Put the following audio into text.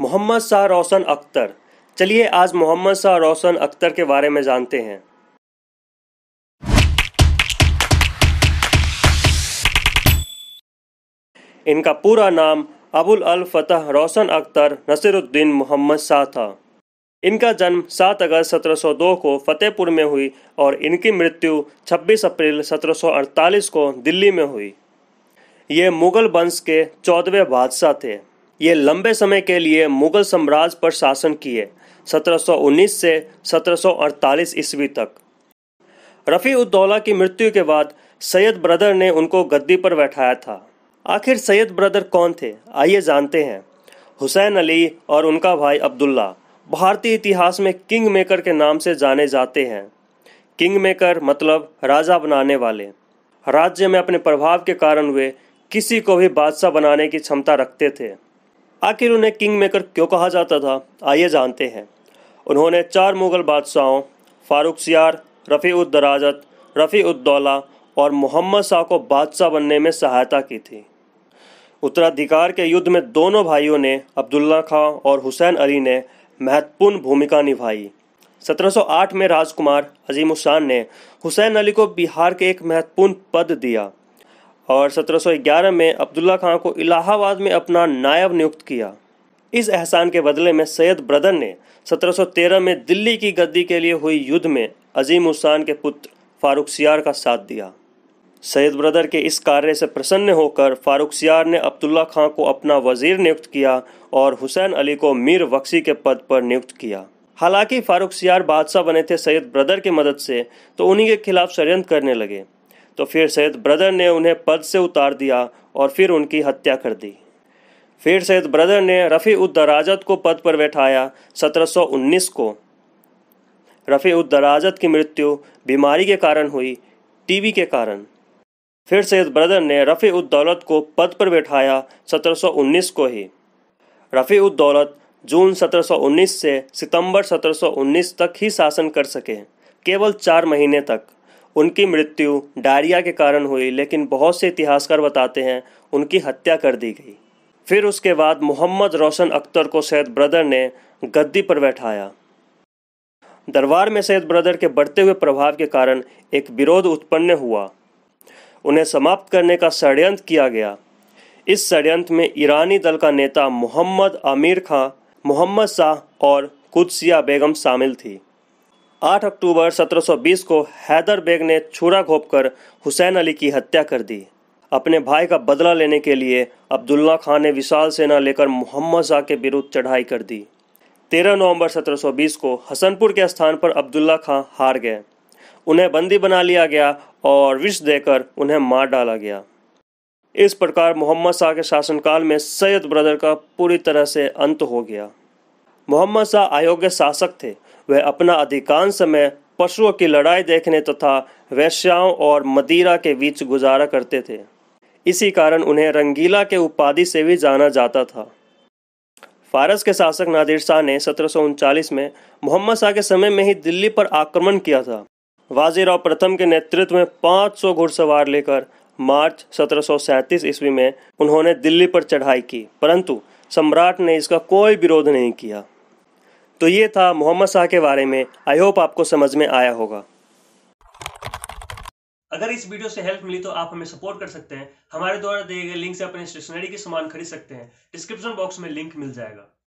मोहम्मद शाह रोशन अख्तर चलिए आज मोहम्मद शाह रोशन अख्तर के बारे में जानते हैं इनका पूरा नाम अबुल अल फतह रोशन अख्तर नसीरुद्दीन मोहम्मद शाह था इनका जन्म 7 अगस्त 1702 को फतेहपुर में हुई और इनकी मृत्यु 26 अप्रैल 1748 को दिल्ली में हुई ये मुगल वंश के चौदहवें बादशाह थे ये लंबे समय के लिए मुगल साम्राज्य पर शासन किए 1719 से 1748 ईस्वी तक रफ़ी उद्दौला की मृत्यु के बाद सैयद ब्रदर ने उनको गद्दी पर बैठाया था आखिर सैयद ब्रदर कौन थे आइए जानते हैं हुसैन अली और उनका भाई अब्दुल्ला भारतीय इतिहास में किंग मेकर के नाम से जाने जाते हैं किंग मेकर मतलब राजा बनाने वाले राज्य में अपने प्रभाव के कारण वे किसी को भी बादशाह बनाने की क्षमता रखते थे आखिर उन्हें किंग मेकर क्यों कहा जाता था आइए जानते हैं उन्होंने चार मुगल बादशाहों फारूक सियार रफ़ी उद्दराजत दराजत रफ़ी उद्दौला और मोहम्मद शाह को बादशाह बनने में सहायता की थी उत्तराधिकार के युद्ध में दोनों भाइयों ने अब्दुल्ला खां और हुसैन अली ने महत्वपूर्ण भूमिका निभाई 1708 में राजकुमार अजीमुशान ने हुसैन अली को बिहार के एक महत्वपूर्ण पद दिया और 1711 में अब्दुल्ला खां को इलाहाबाद में अपना नायब नियुक्त किया इस एहसान के बदले में सैयद ब्रदर ने 1713 में दिल्ली की गद्दी के लिए हुई युद्ध में अजीम उस्सान के पुत्र फारूक सियार का साथ दिया सैयद ब्रदर के इस कार्य से प्रसन्न होकर फारूक सियार ने अब्दुल्ला खां को अपना वजीर नियुक्त किया और हुसैन अली को मीर बख्शी के पद पर नियुक्त किया हालांकि फारूक सियार बादशाह बने थे सैयद ब्रदर की मदद से तो उन्हीं के खिलाफ षड्यंत्र करने लगे तो फिर सैद ब्रदर ने उन्हें पद से उतार दिया और फिर उनकी हत्या कर दी फिर सैद ब्रदर ने रफ़ी उद्दराजत को पद पर बैठाया 1719 को रफ़ी उद्दराजत की मृत्यु बीमारी के कारण हुई टीबी के कारण फिर सैद ब्रदर ने रफ़ी उद्दौलत को पद पर बैठाया 1719 को ही रफ़ी उद्दौलत जून 1719 से सितंबर 1719 तक ही शासन कर सके केवल चार महीने तक उनकी मृत्यु डायरिया के कारण हुई लेकिन बहुत से इतिहासकार बताते हैं उनकी हत्या कर दी गई फिर उसके बाद मोहम्मद रोशन अख्तर को सैद ब्रदर ने गद्दी पर बैठाया दरबार में सैद ब्रदर के बढ़ते हुए प्रभाव के कारण एक विरोध उत्पन्न हुआ उन्हें समाप्त करने का षड्यंत्र किया गया इस षड्यंत्र में ईरानी दल का नेता मोहम्मद आमिर खां मोहम्मद शाह और कुदसिया बेगम शामिल थी 8 अक्टूबर 1720 को हैदर बेग ने छुरा घोप हुसैन अली की हत्या कर दी अपने भाई का बदला लेने के लिए अब्दुल्ला खान ने विशाल सेना लेकर मोहम्मद शाह के विरुद्ध चढ़ाई कर दी 13 नवंबर 1720 को हसनपुर के स्थान पर अब्दुल्ला खां हार गए उन्हें बंदी बना लिया गया और विष देकर उन्हें मार डाला गया इस प्रकार मोहम्मद शाह के शासनकाल में सैयद ब्रदर का पूरी तरह से अंत हो गया मोहम्मद शाह अयोग्य शासक थे वह अपना अधिकांश समय पशुओं की लड़ाई देखने तथा तो वैश्याओं और मदिरा के बीच गुजारा करते थे इसी कारण उन्हें रंगीला के उपाधि से भी जाना जाता था फारस के शासक नादिर शाह ने सत्रह में मोहम्मद शाह के समय में ही दिल्ली पर आक्रमण किया था वाजीराव प्रथम के नेतृत्व में 500 घुड़सवार लेकर मार्च 1737 ईस्वी में उन्होंने दिल्ली पर चढ़ाई की परंतु सम्राट ने इसका कोई विरोध नहीं किया तो ये था मोहम्मद शाह के बारे में आई होप आपको समझ में आया होगा अगर इस वीडियो से हेल्प मिली तो आप हमें सपोर्ट कर सकते हैं हमारे द्वारा दिए गए लिंक से अपने स्टेशनरी के सामान खरीद सकते हैं डिस्क्रिप्शन बॉक्स में लिंक मिल जाएगा